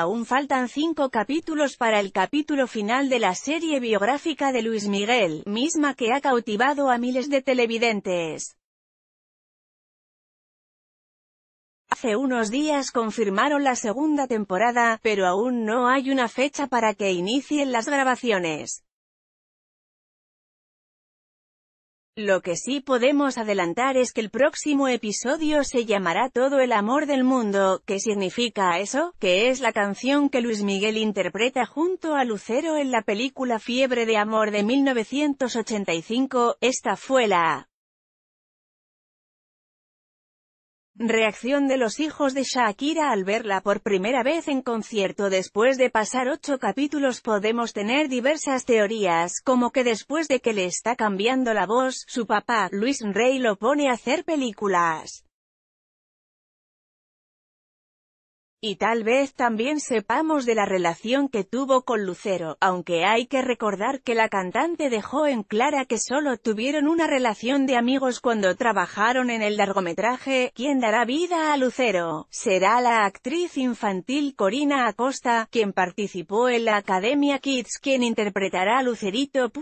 Aún faltan cinco capítulos para el capítulo final de la serie biográfica de Luis Miguel, misma que ha cautivado a miles de televidentes. Hace unos días confirmaron la segunda temporada, pero aún no hay una fecha para que inicien las grabaciones. Lo que sí podemos adelantar es que el próximo episodio se llamará Todo el amor del mundo, ¿qué significa eso? Que es la canción que Luis Miguel interpreta junto a Lucero en la película Fiebre de Amor de 1985, esta fue la Reacción de los hijos de Shakira al verla por primera vez en concierto después de pasar ocho capítulos podemos tener diversas teorías, como que después de que le está cambiando la voz, su papá, Luis Rey lo pone a hacer películas. Y tal vez también sepamos de la relación que tuvo con Lucero, aunque hay que recordar que la cantante dejó en clara que solo tuvieron una relación de amigos cuando trabajaron en el largometraje Quien dará vida a Lucero? Será la actriz infantil Corina Acosta, quien participó en la Academia Kids, quien interpretará a Lucerito.